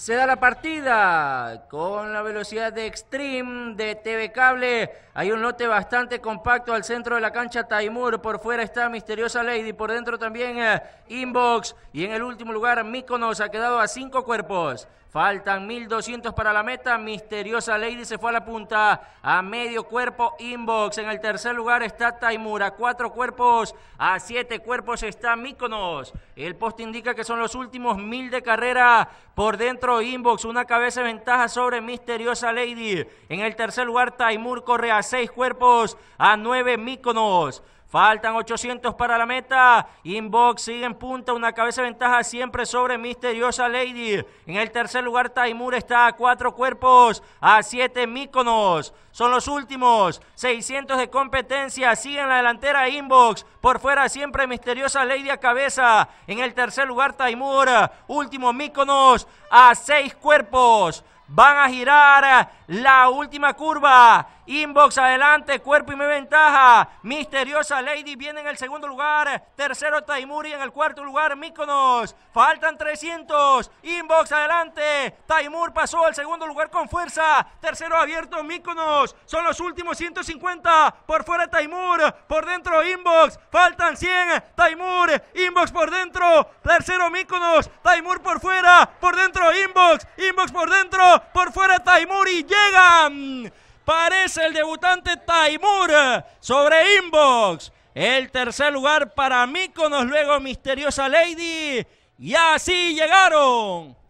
se da la partida con la velocidad de Extreme de TV Cable. Hay un lote bastante compacto al centro de la cancha Taimur. Por fuera está Misteriosa Lady, por dentro también eh, Inbox. Y en el último lugar, Mykonos ha quedado a cinco cuerpos. Faltan 1200 para la meta. Misteriosa Lady se fue a la punta. A medio cuerpo, Inbox. En el tercer lugar está Taimur. A cuatro cuerpos, a siete cuerpos está Mykonos. El post indica que son los últimos mil de carrera. Por dentro Inbox, una cabeza de ventaja sobre Misteriosa Lady. En el tercer lugar, Taimur corre a seis cuerpos, a nueve Míconos. Faltan 800 para la meta. Inbox sigue en punta. Una cabeza ventaja siempre sobre Misteriosa Lady. En el tercer lugar, Taimur está a cuatro cuerpos. A siete Miconos. Son los últimos. 600 de competencia. Sigue en la delantera Inbox. Por fuera siempre Misteriosa Lady a cabeza. En el tercer lugar, Taimur. Último Miconos A seis cuerpos. Van a girar eh, la última curva. Inbox adelante, cuerpo y me ventaja. Misteriosa Lady viene en el segundo lugar. Tercero y en el cuarto lugar. Míconos. Faltan 300. Inbox adelante. Taimur pasó al segundo lugar con fuerza. Tercero abierto Míconos. Son los últimos 150. Por fuera Taimur. Por dentro Inbox. Faltan 100. Taimur. Inbox por dentro. Tercero Míconos. Taimur por fuera. Por dentro Inbox. Inbox por dentro por fuera Taimur y llegan. Parece el debutante Taimur sobre Inbox. El tercer lugar para Míconos, luego Misteriosa Lady. Y así llegaron.